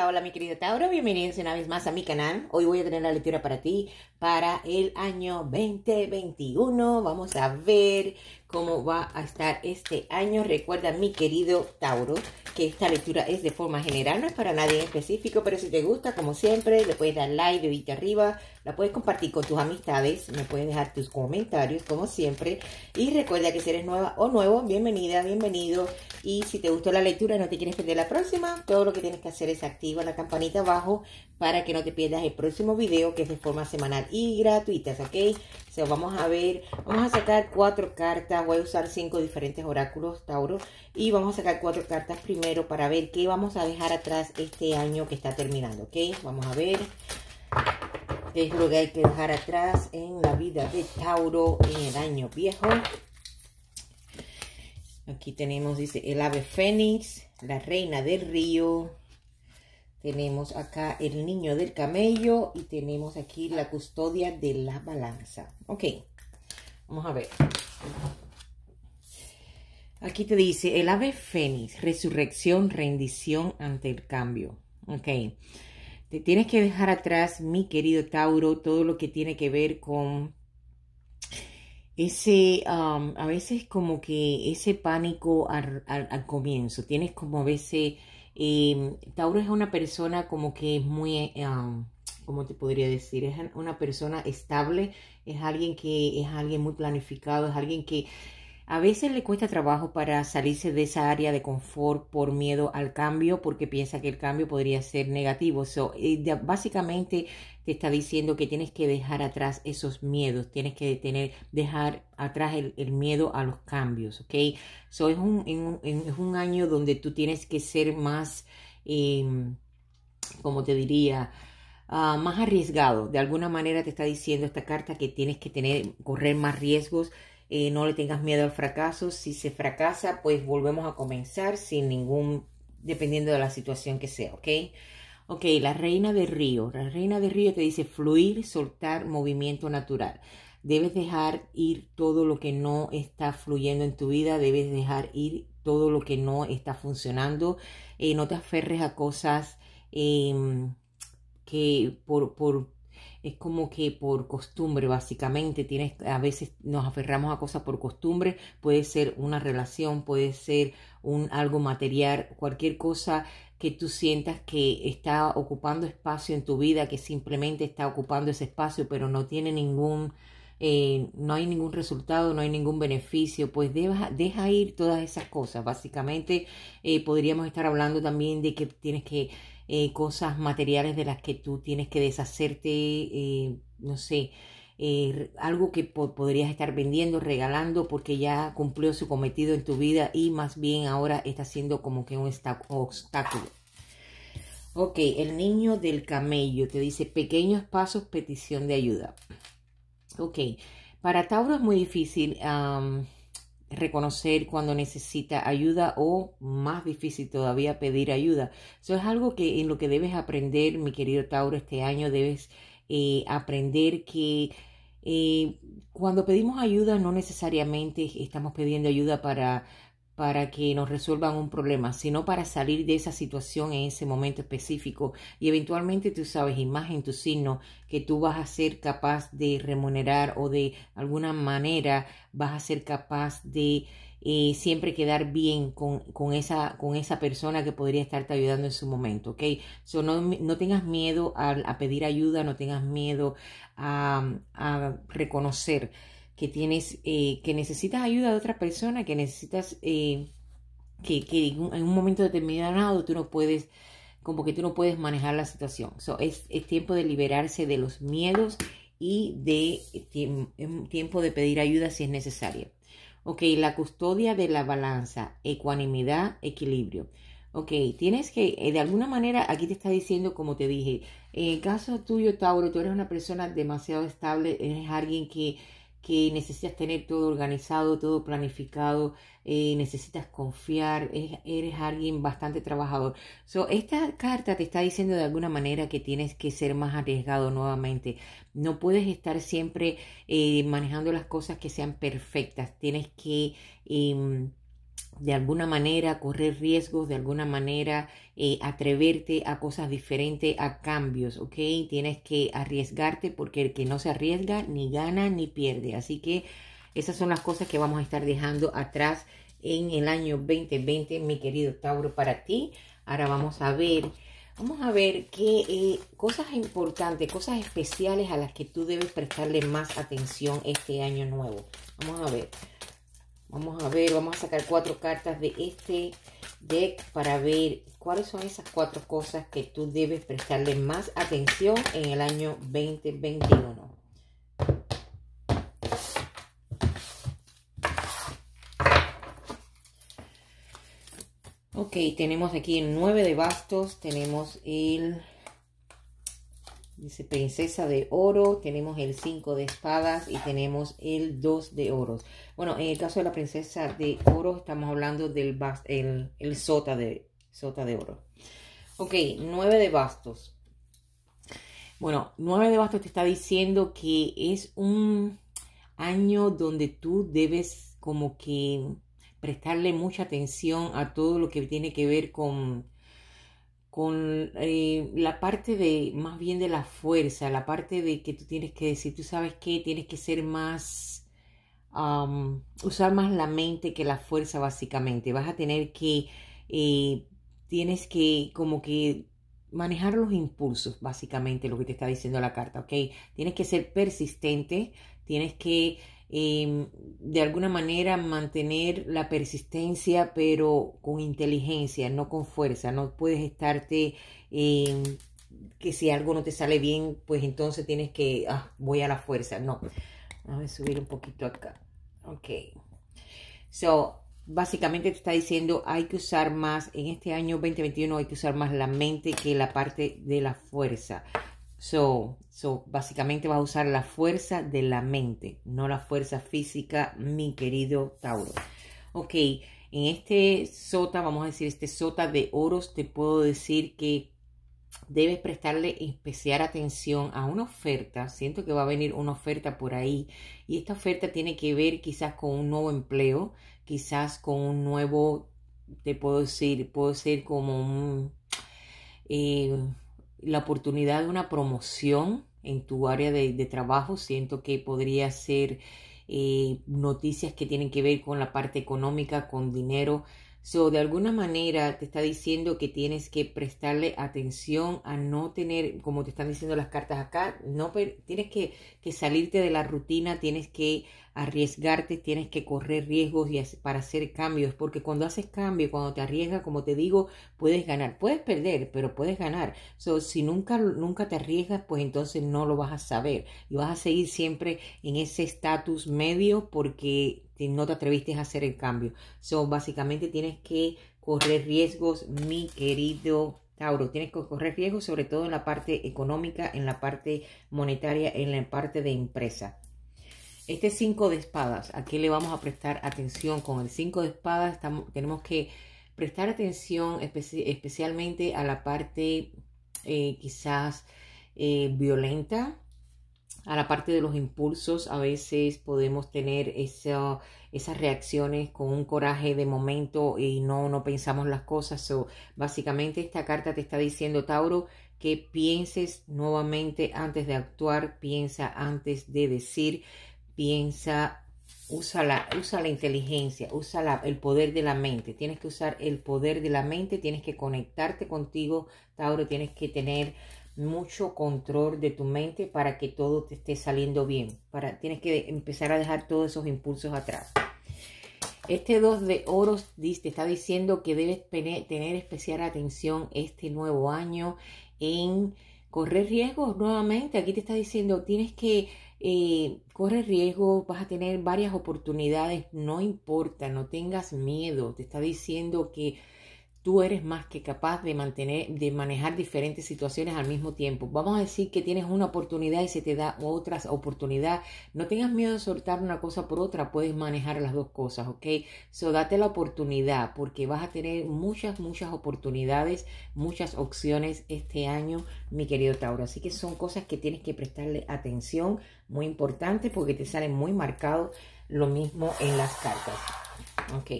Hola, mi querido Tauro, bienvenidos una vez más a mi canal. Hoy voy a tener la lectura para ti para el año 2021. Vamos a ver cómo va a estar este año. Recuerda, mi querido Tauro, que esta lectura es de forma general, no es para nadie en específico, pero si te gusta, como siempre, le puedes dar like, dedito arriba, la puedes compartir con tus amistades, me puedes dejar tus comentarios, como siempre. Y recuerda que si eres nueva o nuevo, bienvenida, bienvenido. Y si te gustó la lectura, no te quieres perder la próxima, todo lo que tienes que hacer es activar la campanita abajo para que no te pierdas el próximo video, que es de forma semanal y gratuita, ¿ok? Se vamos a ver, vamos a sacar cuatro cartas, voy a usar cinco diferentes oráculos, Tauro, y vamos a sacar cuatro cartas primero para ver qué vamos a dejar atrás este año que está terminando, ¿ok? Vamos a ver qué es lo que hay que dejar atrás en la vida de Tauro en el año viejo. Aquí tenemos, dice, el ave fénix, la reina del río. Tenemos acá el niño del camello y tenemos aquí la custodia de la balanza. Ok, vamos a ver. Aquí te dice, el ave fénix, resurrección, rendición ante el cambio. Ok. Te tienes que dejar atrás, mi querido Tauro, todo lo que tiene que ver con ese, um, a veces como que ese pánico al, comienzo. Tienes como a veces, em, Tauro es una persona como que es muy, como um, ¿cómo te podría decir? Es una persona estable, es alguien que es alguien muy planificado, es alguien que a veces le cuesta trabajo para salirse de esa área de confort por miedo al cambio, porque piensa que el cambio podría ser negativo. básicamente te está diciendo que tienes que dejar atrás esos miedos, tienes que tener, dejar atrás el, miedo a los cambios, ¿ok? So, es, un, año donde tú tienes que ser más, em, como te diría, ah, más arriesgado. De alguna manera te está diciendo esta carta que tienes que tener, correr más riesgos, eh, no le tengas miedo al fracaso. Si se fracasa, pues volvemos a comenzar sin ningún, dependiendo de la situación que sea, ¿ok? Ok, la reina de río. La reina de río te dice fluir, soltar, movimiento natural. Debes dejar ir todo lo que no está fluyendo en tu vida, debes dejar ir todo lo que no está funcionando. Eh, no te aferres a cosas em, que por es como que por costumbre, básicamente, tienes, a veces nos aferramos a cosas por costumbre, puede ser una relación, puede ser un algo material, cualquier cosa que tú sientas que está ocupando espacio en tu vida, que simplemente está ocupando ese espacio, pero no tiene ningún, eh, no hay ningún resultado, no hay ningún beneficio, pues deja, deja ir todas esas cosas. Básicamente eh, podríamos estar hablando también de que tienes que eh, cosas materiales de las que tú tienes que deshacerte, eh, no sé, eh, algo que podrías estar vendiendo, regalando, porque ya cumplió su cometido en tu vida y más bien ahora está siendo como que un obstáculo. Ok, el niño del camello te dice pequeños pasos, petición de ayuda. Ok, para Tauro es muy difícil reconocer cuando necesita ayuda o más difícil todavía pedir ayuda. Eso es algo que en lo que debes aprender, mi querido Tauro, este año debes eh, aprender que eh, cuando pedimos ayuda no necesariamente estamos pidiendo ayuda para para que nos resuelvan un problema, sino para salir de esa situación en ese momento específico y eventualmente tú sabes, imagen, tu signo, que tú vas a ser capaz de remunerar o de alguna manera vas a ser capaz de eh, siempre quedar bien con, esa, con esa persona que podría estarte ayudando en su momento, ¿ok? no, no tengas miedo a, pedir ayuda, no tengas miedo a reconocer que tienes, eh, que necesitas ayuda de otra persona, que necesitas, eh, que, en un momento determinado tú no puedes, como que tú no puedes manejar la situación. So, es, es tiempo de liberarse de los miedos y de em, tiempo de pedir ayuda si es necesario, Ok, la custodia de la balanza, ecuanimidad, equilibrio. Ok, tienes que, eh, de alguna manera, aquí te está diciendo, como te dije, en el caso tuyo, Tauro, tú eres una persona demasiado estable, eres alguien que que necesitas tener todo organizado, todo planificado, eh, necesitas confiar, eres, alguien bastante trabajador. So, esta carta te está diciendo de alguna manera que tienes que ser más arriesgado nuevamente. No puedes estar siempre eh, manejando las cosas que sean perfectas. Tienes que... Em, de alguna manera correr riesgos, de alguna manera eh, atreverte a cosas diferentes, a cambios, ¿ok? Tienes que arriesgarte porque el que no se arriesga ni gana ni pierde. Así que esas son las cosas que vamos a estar dejando atrás en el año 2020, mi querido Tauro, para ti. Ahora vamos a ver, vamos a ver qué eh, cosas importantes, cosas especiales a las que tú debes prestarle más atención este año nuevo. Vamos a ver. Vamos a ver, vamos a sacar cuatro cartas de este deck para ver cuáles son esas cuatro cosas que tú debes prestarle más atención en el año 2021. Ok, tenemos aquí el 9 de bastos, tenemos el Dice princesa de oro, tenemos el 5 de espadas y tenemos el 2 de oros. Bueno, en el caso de la princesa de oro estamos hablando del el, el sota, de, sota de oro. Ok, 9 de bastos. Bueno, 9 de bastos te está diciendo que es un año donde tú debes como que prestarle mucha atención a todo lo que tiene que ver con con eh, la parte de más bien de la fuerza, la parte de que tú tienes que decir, tú sabes que tienes que ser más, usar más la mente que la fuerza básicamente, vas a tener que, eh, tienes que como que manejar los impulsos básicamente lo que te está diciendo la carta, ¿ok? Tienes que ser persistente, tienes que Em, de alguna manera mantener la persistencia, pero con inteligencia, no con fuerza. No puedes estarte em, que si algo no te sale bien, pues entonces tienes que, ah, voy a la fuerza. No. Vamos a subir un poquito acá. Ok. So, básicamente te está diciendo hay que usar más, en este año 2021 hay que usar más la mente que la parte de la fuerza. So, so, básicamente va a usar la fuerza de la mente, no la fuerza física, mi querido Tauro. Ok, en este sota, vamos a decir, este sota de oros, te puedo decir que debes prestarle especial atención a una oferta. Siento que va a venir una oferta por ahí. Y esta oferta tiene que ver quizás con un nuevo empleo, quizás con un nuevo, te puedo decir, puedo ser como un... Eh, la oportunidad de una promoción en tu área de, trabajo. Siento que podría ser eh, noticias que tienen que ver con la parte económica, con dinero. So, de alguna manera te está diciendo que tienes que prestarle atención a no tener, como te están diciendo las cartas acá, no tienes que salirte de la rutina, tienes que arriesgarte, tienes que correr riesgos y para hacer cambios, porque cuando haces cambio, cuando te arriesgas, como te digo, puedes ganar, puedes perder, pero puedes ganar. si nunca, nunca te arriesgas, pues entonces no lo vas a saber y vas a seguir siempre en ese estatus medio porque no te atreviste a hacer el cambio. So, básicamente tienes que correr riesgos, mi querido Tauro, tienes que correr riesgos, sobre todo en la parte económica, en la parte monetaria, en la parte de empresa. Este 5 de espadas, ¿a qué le vamos a prestar atención? Con el 5 de espadas tenemos que prestar atención especialmente a la parte eh, quizás eh, violenta, a la parte de los impulsos. A veces podemos tener esas reacciones con un coraje de momento y no, no pensamos las cosas. básicamente esta carta te está diciendo, Tauro, que pienses nuevamente antes de actuar, piensa antes de decir piensa, usa la, usa la inteligencia, usa el poder de la mente. Tienes que usar el poder de la mente, tienes que conectarte contigo, Tauro, tienes que tener mucho control de tu mente para que todo te esté saliendo bien. Para, tienes que empezar a dejar todos esos impulsos atrás. Este 2 de oros te está diciendo que debes tener especial atención este nuevo año en correr riesgos nuevamente. Aquí te está diciendo, tienes que eh, correr riesgos, vas a tener varias oportunidades, no importa, no tengas miedo. Te está diciendo que tú eres más que capaz de mantener, de manejar diferentes situaciones al mismo tiempo. Vamos a decir que tienes una oportunidad y se te da otra oportunidad. No tengas miedo de soltar una cosa por otra, puedes manejar las dos cosas, ¿ok? So date la oportunidad porque vas a tener muchas, muchas oportunidades, muchas opciones este año, mi querido Tauro. Así que son cosas que tienes que prestarle atención, muy importante porque te sale muy marcado lo mismo en las cartas. Ok.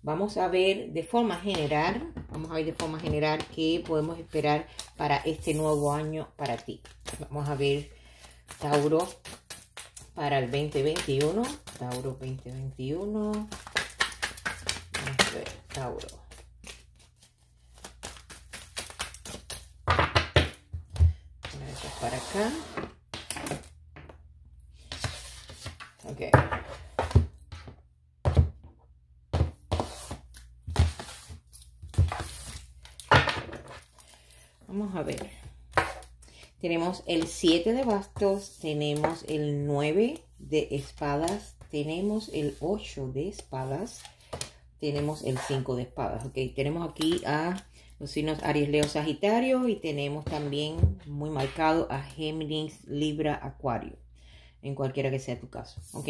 Vamos a ver de forma general, vamos a ver de forma general qué podemos esperar para este nuevo año para ti. Vamos a ver Tauro para el 2021. Tauro 2021. Vamos a ver, Tauro. para acá. Ok. a ver. Tenemos el 7 de bastos, tenemos el 9 de espadas, tenemos el 8 de espadas, tenemos el 5 de espadas. Ok, tenemos aquí a los signos Aries, Leo, Sagitario y tenemos también muy marcado a Géminis, Libra, Acuario, en cualquiera que sea tu caso. Ok,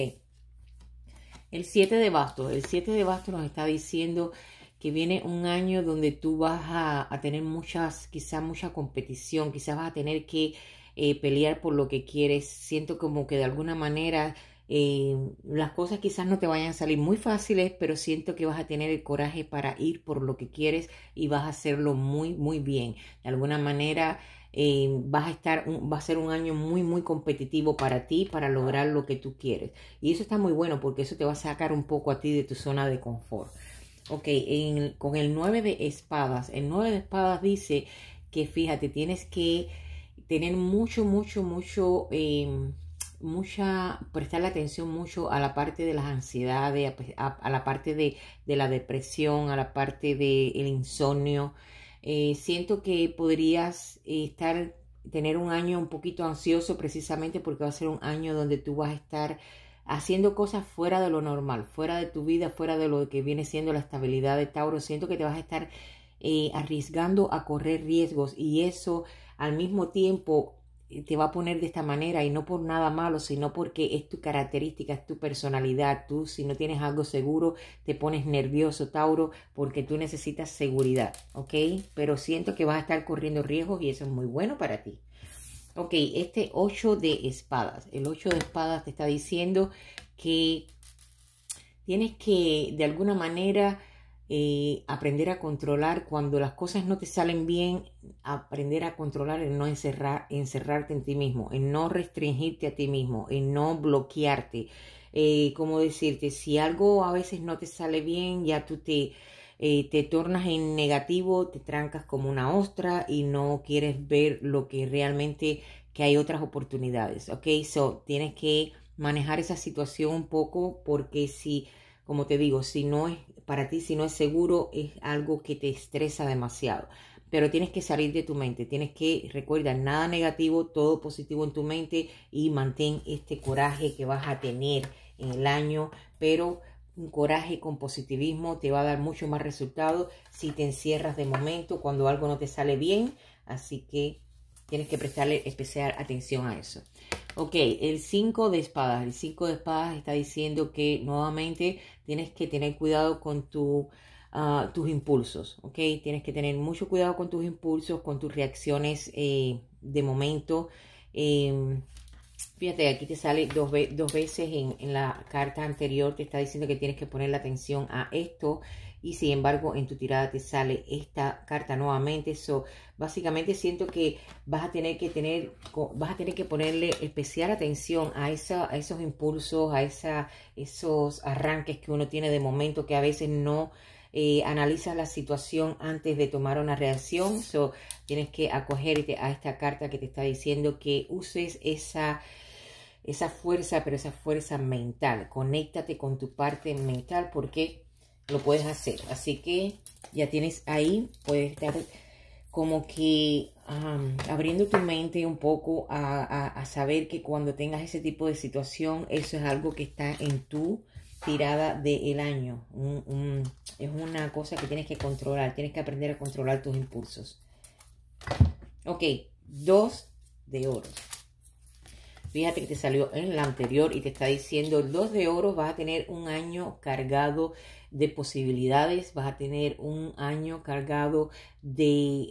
el 7 de bastos, el 7 de bastos nos está diciendo que viene un año donde tú vas a, tener muchas, quizás mucha competición, quizás vas a tener que eh, pelear por lo que quieres. Siento como que de alguna manera eh, las cosas quizás no te vayan a salir muy fáciles, pero siento que vas a tener el coraje para ir por lo que quieres y vas a hacerlo muy, muy bien. De alguna manera eh, vas a estar, va a ser un año muy, muy competitivo para ti, para lograr lo que tú quieres. Y eso está muy bueno porque eso te va a sacar un poco a ti de tu zona de confort. Ok, con el nueve de espadas. El nueve de espadas dice que fíjate, tienes que tener mucho, mucho, mucho, eh, mucha, prestarle atención mucho a la parte de las ansiedades, a, pues, la parte de, de, la depresión, a la parte del el insomnio. Eh, siento que podrías estar, tener un año un poquito ansioso precisamente porque va a ser un año donde tú vas a estar haciendo cosas fuera de lo normal, fuera de tu vida, fuera de lo que viene siendo la estabilidad de Tauro, siento que te vas a estar eh, arriesgando a correr riesgos y eso al mismo tiempo eh, te va a poner de esta manera y no por nada malo, sino porque es tu característica, es tu personalidad. Tú si no tienes algo seguro, te pones nervioso, Tauro, porque tú necesitas seguridad, ¿ok? Pero siento que vas a estar corriendo riesgos y eso es muy bueno para ti. Ok, este 8 de espadas. El 8 de espadas te está diciendo que tienes que de alguna manera eh, aprender a controlar cuando las cosas no te salen bien, aprender a controlar en no encerrarte en ti mismo, en no restringirte a ti mismo, en no bloquearte. Eh, como decirte, si algo a veces no te sale bien, ya tú te eh, te tornas en negativo, te trancas como una ostra y no quieres ver lo que realmente que hay otras oportunidades, ¿ok? So, tienes que manejar esa situación un poco porque si, como te digo, si no es para ti, si no es seguro, es algo que te estresa demasiado. Pero tienes que salir de tu mente, tienes que, recuerda, nada negativo, todo positivo en tu mente y mantén este coraje que vas a tener en el año, pero un coraje con positivismo te va a dar mucho más resultado si te encierras de momento cuando algo no te sale bien. Así que tienes que prestarle especial atención a eso. Ok, el 5 de espadas. El 5 de espadas está diciendo que nuevamente tienes que tener cuidado con tu, ah, tus impulsos. Ok, tienes que tener mucho cuidado con tus impulsos, con tus reacciones eh, de momento. Em, Fíjate, aquí te sale dos, dos veces en, la carta anterior, te está diciendo que tienes que poner la atención a esto y sin embargo en tu tirada te sale esta carta nuevamente. eso básicamente siento que vas a tener que tener, vas a tener que ponerle especial atención a, esa, a esos impulsos, a esa, esos arranques que uno tiene de momento que a veces no eh, analiza la situación antes de tomar una reacción. So, tienes que acogerte a esta carta que te está diciendo que uses esa esa fuerza, pero esa fuerza mental. Conéctate con tu parte mental porque lo puedes hacer. Así que ya tienes ahí, puedes estar como que abriendo tu mente un poco a, saber que cuando tengas ese tipo de situación, eso es algo que está en tu tirada del año. es una cosa que tienes que controlar, tienes que aprender a controlar tus impulsos. Ok, dos de oro. Fíjate que te salió en la anterior y te está diciendo dos 2 de oro vas a tener un año cargado de posibilidades, vas a tener un año cargado de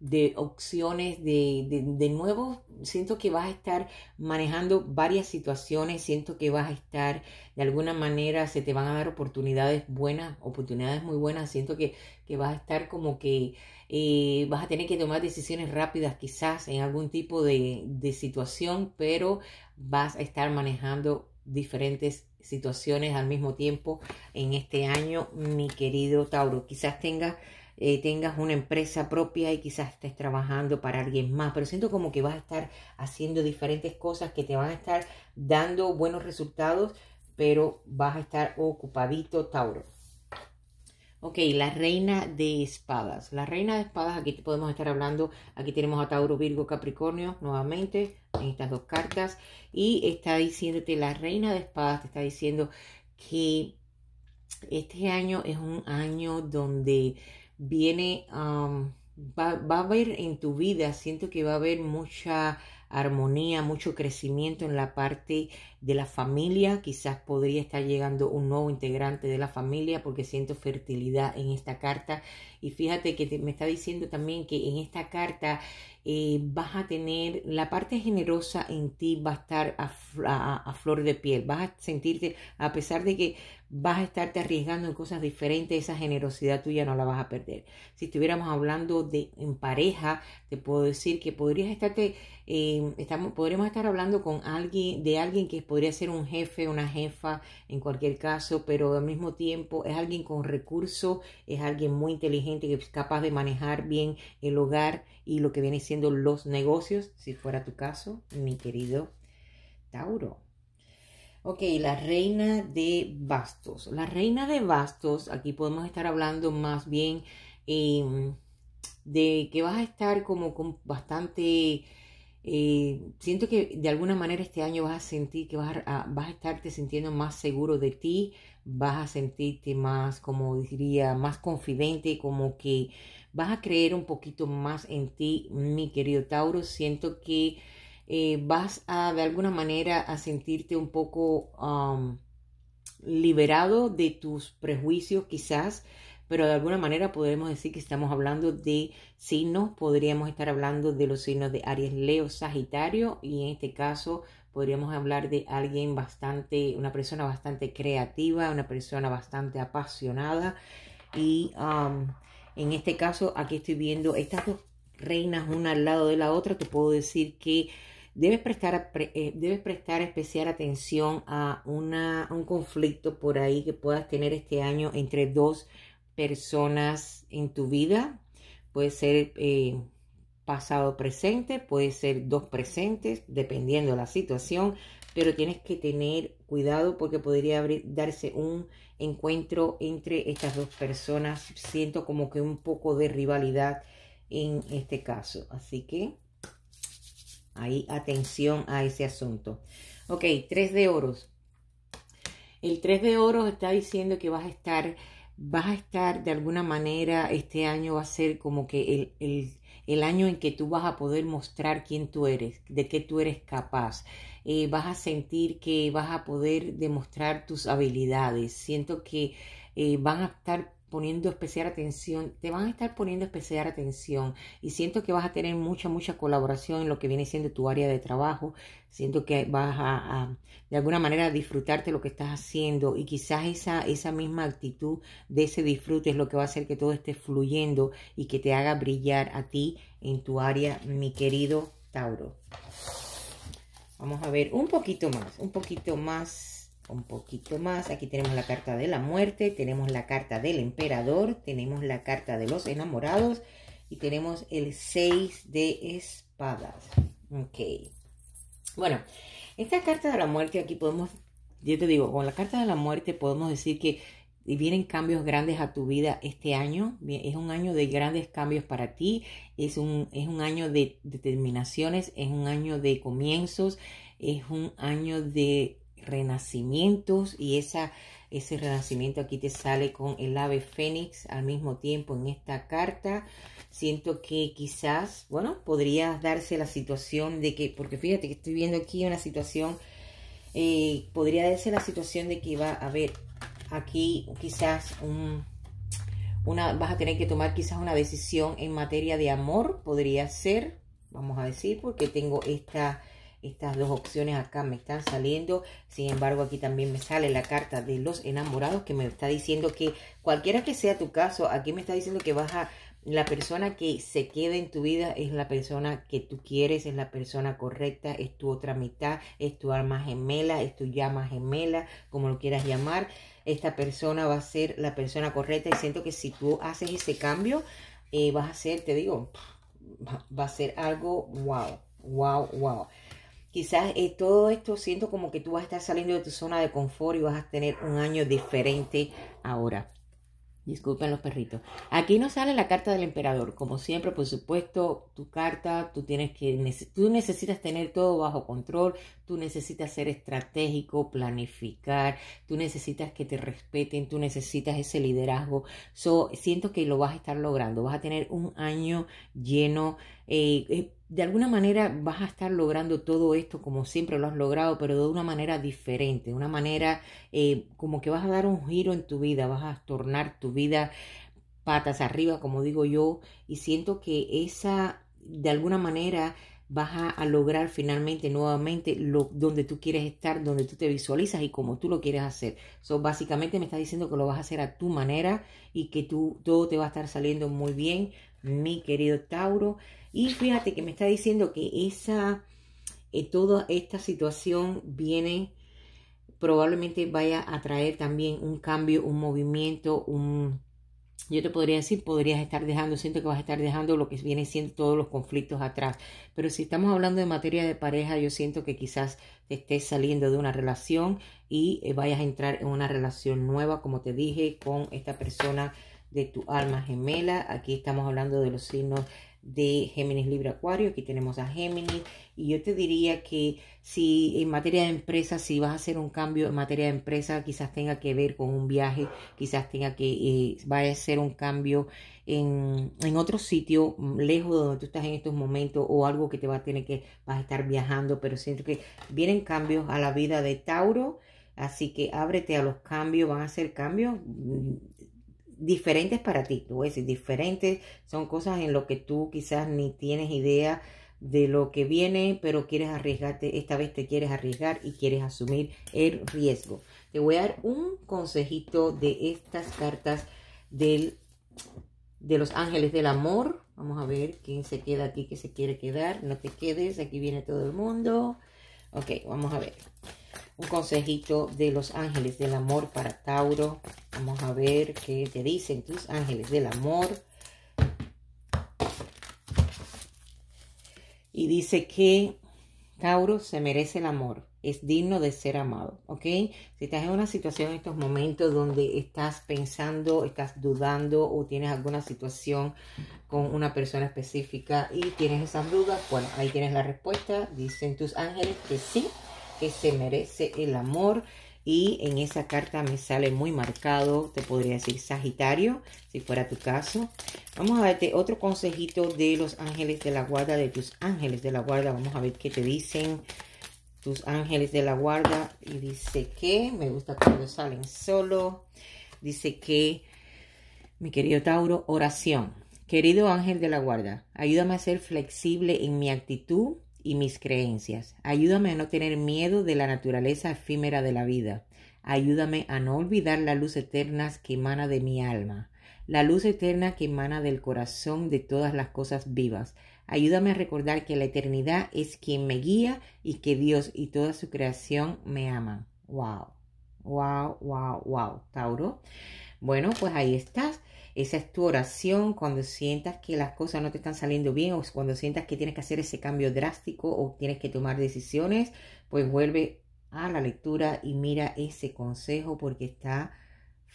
de opciones, de, de, nuevo, siento que vas a estar manejando varias situaciones, siento que vas a estar, de alguna manera, se te van a dar oportunidades buenas, oportunidades muy buenas, siento que, que vas a estar como que eh, vas a tener que tomar decisiones rápidas quizás en algún tipo de, de situación, pero vas a estar manejando diferentes situaciones al mismo tiempo en este año, mi querido Tauro. Quizás tengas eh, tengas una empresa propia y quizás estés trabajando para alguien más, pero siento como que vas a estar haciendo diferentes cosas que te van a estar dando buenos resultados, pero vas a estar ocupadito, Tauro. Ok, la reina de espadas. La reina de espadas, aquí podemos estar hablando, aquí tenemos a Tauro, Virgo, Capricornio, nuevamente, en estas dos cartas. Y está diciéndote, la reina de espadas te está diciendo que este año es un año donde viene, va, va, a haber en tu vida, siento que va a haber mucha armonía, mucho crecimiento en la parte de la familia, quizás podría estar llegando un nuevo integrante de la familia porque siento fertilidad en esta carta. Y fíjate que me está diciendo también que en esta carta eh, vas a tener la parte generosa en ti, va a estar a, flor de piel, vas a sentirte, a pesar de que vas a estarte arriesgando en cosas diferentes, esa generosidad tuya no la vas a perder. Si estuviéramos hablando de en pareja, te puedo decir que podrías estarte, eh, estamos, podríamos estar hablando con alguien, de alguien que es podría ser un jefe, una jefa, en cualquier caso, pero al mismo tiempo es alguien con recursos, es alguien muy inteligente que es capaz de manejar bien el hogar y lo que viene siendo los negocios, si fuera tu caso, mi querido Tauro. Ok, la reina de bastos. La reina de bastos, aquí podemos estar hablando más bien em, de que vas a estar como con bastante eh, siento que de alguna manera este año vas a sentir que vas a, vas a estarte sintiendo más seguro de ti, vas a sentirte más, como diría, más confidente, como que vas a creer un poquito más en ti, mi querido Tauro. Siento que eh, vas a de alguna manera a sentirte un poco liberado de tus prejuicios quizás pero de alguna manera podemos decir que estamos hablando de signos, podríamos estar hablando de los signos de Aries, Leo, Sagitario y en este caso podríamos hablar de alguien bastante, una persona bastante creativa, una persona bastante apasionada y um, en este caso aquí estoy viendo estas dos reinas una al lado de la otra, te puedo decir que debes prestar, eh, debes prestar especial atención a una, un conflicto por ahí que puedas tener este año entre dos personas en tu vida. Puede ser eh, pasado presente, puede ser dos presentes, dependiendo de la situación, pero tienes que tener cuidado porque podría darse un encuentro entre estas dos personas. Siento como que un poco de rivalidad en este caso. Así que ahí atención a ese asunto. Ok, tres de oros. El 3 de oros está diciendo que vas a estar vas a estar de alguna manera, este año va a ser como que el, año en que tú vas a poder mostrar quién tú eres, de qué tú eres capaz. Eh, vas a sentir que vas a poder demostrar tus habilidades. Siento que eh, van a estar poniendo especial atención, te van a estar poniendo especial atención y siento que vas a tener mucha, mucha colaboración en lo que viene siendo tu área de trabajo, siento que vas a, de alguna manera disfrutarte lo que estás haciendo y quizás esa, esa misma actitud de ese disfrute es lo que va a hacer que todo esté fluyendo y que te haga brillar a ti en tu área, mi querido Tauro. Vamos a ver un poquito más, un poquito más un poquito más. Aquí tenemos la carta de la muerte, tenemos la carta del emperador, tenemos la carta de los enamorados y tenemos el 6 de espadas. Ok. Bueno, esta carta de la muerte aquí podemos, yo te digo, con la carta de la muerte podemos decir que vienen cambios grandes a tu vida este año. Es un año de grandes cambios para ti, es un, es un año de determinaciones, es un año de comienzos, es un año de renacimientos y esa, ese renacimiento aquí te sale con el ave fénix al mismo tiempo en esta carta. Siento que quizás, bueno, podría darse la situación de que, porque fíjate que estoy viendo aquí una situación, eh, podría darse la situación de que va a haber aquí quizás un, una, vas a tener que tomar quizás una decisión en materia de amor, podría ser, vamos a decir, porque tengo esta estas dos opciones acá me están saliendo. Sin embargo, aquí también me sale la carta de los enamorados que me está diciendo que cualquiera que sea tu caso, aquí me está diciendo que vas a... La persona que se queda en tu vida es la persona que tú quieres, es la persona correcta, es tu otra mitad, es tu alma gemela, es tu llama gemela, como lo quieras llamar. Esta persona va a ser la persona correcta y siento que si tú haces ese cambio, eh, vas a ser, te digo, va a ser algo wow, wow, wow. Quizás eh, todo esto siento como que tú vas a estar saliendo de tu zona de confort y vas a tener un año diferente ahora. Disculpen los perritos. Aquí no sale la carta del emperador. Como siempre, por supuesto, tu carta, tú tienes que, tú necesitas tener todo bajo control, tú necesitas ser estratégico, planificar, tú necesitas que te respeten, tú necesitas ese liderazgo. So, siento que lo vas a estar logrando. Vas a tener un año lleno. Eh, eh, de alguna manera vas a estar logrando todo esto como siempre lo has logrado, pero de una manera diferente, una manera eh, como que vas a dar un giro en tu vida, vas a tornar tu vida patas arriba, como digo yo, y siento que esa, de alguna manera, vas a, lograr finalmente nuevamente lo, donde tú quieres estar, donde tú te visualizas y como tú lo quieres hacer. So, básicamente me estás diciendo que lo vas a hacer a tu manera y que tú, todo te va a estar saliendo muy bien, mi querido Tauro. Y fíjate que me está diciendo que esa, eh, toda esta situación viene, probablemente vaya a traer también un cambio, un movimiento, un... Yo te podría decir, podrías estar dejando, siento que vas a estar dejando lo que viene siendo todos los conflictos atrás. Pero si estamos hablando de materia de pareja, yo siento que quizás te estés saliendo de una relación y eh, vayas a entrar en una relación nueva, como te dije, con esta persona de tu alma gemela. Aquí estamos hablando de los signos de Géminis Libre Acuario. Aquí tenemos a Géminis. Y yo te diría que si en materia de empresa, si vas a hacer un cambio en materia de empresa, quizás tenga que ver con un viaje, quizás tenga que, eh, vaya a ser un cambio en, en, otro sitio, lejos de donde tú estás en estos momentos, o algo que te va a tener que, vas a estar viajando, pero siento que vienen cambios a la vida de Tauro. Así que ábrete a los cambios, van a ser cambios diferentes para ti, tú voy a decir, diferentes son cosas en lo que tú quizás ni tienes idea de lo que viene, pero quieres arriesgarte, esta vez te quieres arriesgar y quieres asumir el riesgo. Te voy a dar un consejito de estas cartas del, de los ángeles del amor. Vamos a ver quién se queda aquí, que se quiere quedar. No te quedes, aquí viene todo el mundo. Ok, vamos a ver un consejito de los ángeles del amor para Tauro. Vamos a ver qué te dicen tus ángeles del amor. Y dice que Tauro se merece el amor, es digno de ser amado, ¿ok? Si estás en una situación en estos momentos donde estás pensando, estás dudando o tienes alguna situación con una persona específica y tienes esas dudas, bueno, ahí tienes la respuesta, dicen tus ángeles que sí, que se merece el amor. Y en esa carta me sale muy marcado, te podría decir Sagitario, si fuera tu caso. Vamos a darte otro consejito de los ángeles de la guarda, de tus ángeles de la guarda. Vamos a ver qué te dicen tus ángeles de la guarda. Y dice que, me gusta cuando salen solo. Dice que, mi querido Tauro, oración. Querido ángel de la guarda, ayúdame a ser flexible en mi actitud y mis creencias. Ayúdame a no tener miedo de la naturaleza efímera de la vida. Ayúdame a no olvidar la luz eterna que emana de mi alma, la luz eterna que emana del corazón de todas las cosas vivas. Ayúdame a recordar que la eternidad es quien me guía y que Dios y toda su creación me aman. Wow, wow, wow, wow. Tauro. Bueno, pues ahí estás. Esa es tu oración cuando sientas que las cosas no te están saliendo bien o cuando sientas que tienes que hacer ese cambio drástico o tienes que tomar decisiones, pues vuelve a la lectura y mira ese consejo porque está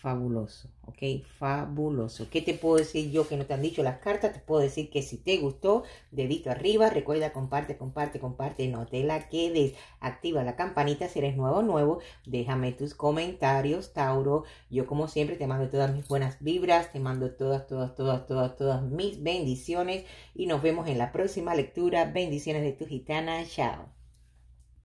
fabuloso, ¿ok? Fabuloso. ¿Qué te puedo decir yo que no te han dicho las cartas? Te puedo decir que si te gustó, dedito arriba, recuerda, comparte, comparte, comparte, no te la quedes, activa la campanita si eres nuevo nuevo, déjame tus comentarios, Tauro. Yo como siempre te mando todas mis buenas vibras, te mando todas, todas, todas, todas, todas mis bendiciones y nos vemos en la próxima lectura. Bendiciones de tu gitana, chao.